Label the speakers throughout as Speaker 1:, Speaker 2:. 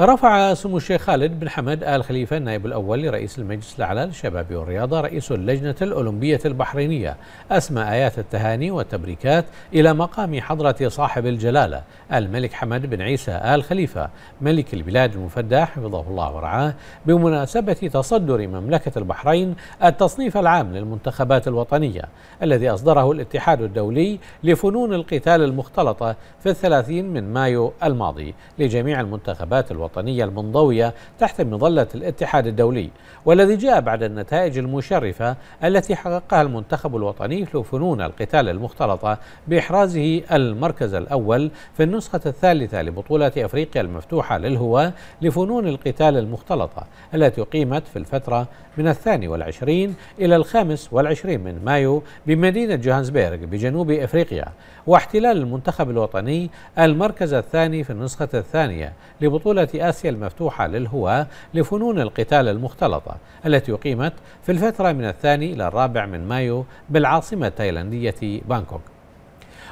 Speaker 1: رفع سمو الشيخ خالد بن حمد آل خليفة النائب الأول لرئيس المجلس الأعلى للشباب والرياضة رئيس اللجنة الأولمبية البحرينية أسمى آيات التهاني والتبريكات إلى مقام حضرة صاحب الجلالة الملك حمد بن عيسى آل خليفة ملك البلاد المفدى حفظه الله ورعاه بمناسبة تصدر مملكة البحرين التصنيف العام للمنتخبات الوطنية الذي أصدره الاتحاد الدولي لفنون القتال المختلطة في الثلاثين من مايو الماضي لجميع المنتخبات الوطنية الوطنية المنضوية تحت مظلة الاتحاد الدولي والذي جاء بعد النتائج المشرفة التي حققها المنتخب الوطني في فنون القتال المختلطة بإحرازه المركز الأول في النسخة الثالثة لبطولة أفريقيا المفتوحة للهواة لفنون القتال المختلطة التي أقيمت في الفترة من الثاني والعشرين إلى الخامس والعشرين من مايو بمدينة جوهانسبيرغ بجنوب أفريقيا واحتلال المنتخب الوطني المركز الثاني في النسخة الثانية لبطولة آسيا المفتوحة للهواة لفنون القتال المختلطة التي أقيمت في الفترة من الثاني إلى الرابع من مايو بالعاصمة التايلاندية بانكوك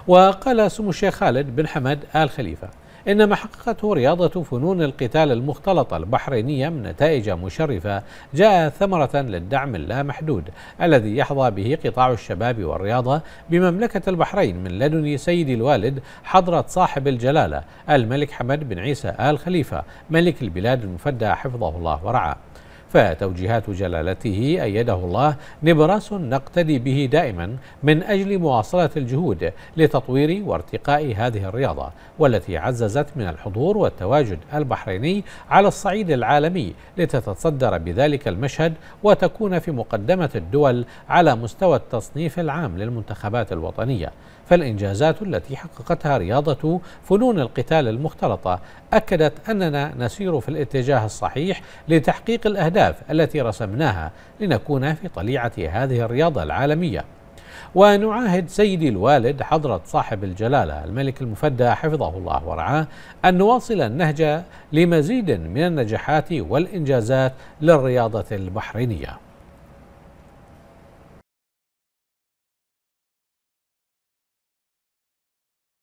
Speaker 1: وقال سمو الشيخ خالد بن حمد آل خليفة إنما حققته رياضة فنون القتال المختلطة البحرينية من نتائج مشرفة جاء ثمرة للدعم اللامحدود الذي يحظى به قطاع الشباب والرياضة بمملكة البحرين من لدن سيد الوالد حضرة صاحب الجلالة الملك حمد بن عيسى آل خليفة ملك البلاد المفدى حفظه الله ورعاه فتوجيهات جلالته أيده الله نبراس نقتدي به دائما من أجل مواصلة الجهود لتطوير وارتقاء هذه الرياضة والتي عززت من الحضور والتواجد البحريني على الصعيد العالمي لتتصدر بذلك المشهد وتكون في مقدمة الدول على مستوى التصنيف العام للمنتخبات الوطنية فالإنجازات التي حققتها رياضة فنون القتال المختلطة أكدت أننا نسير في الاتجاه الصحيح لتحقيق الأهداف الأهداف التي رسمناها لنكون في طليعة هذه الرياضة العالمية ونعاهد سيدي الوالد حضرة صاحب الجلالة الملك المفدى حفظه الله ورعاه أن نواصل النهج لمزيد من النجاحات والإنجازات للرياضة البحرينية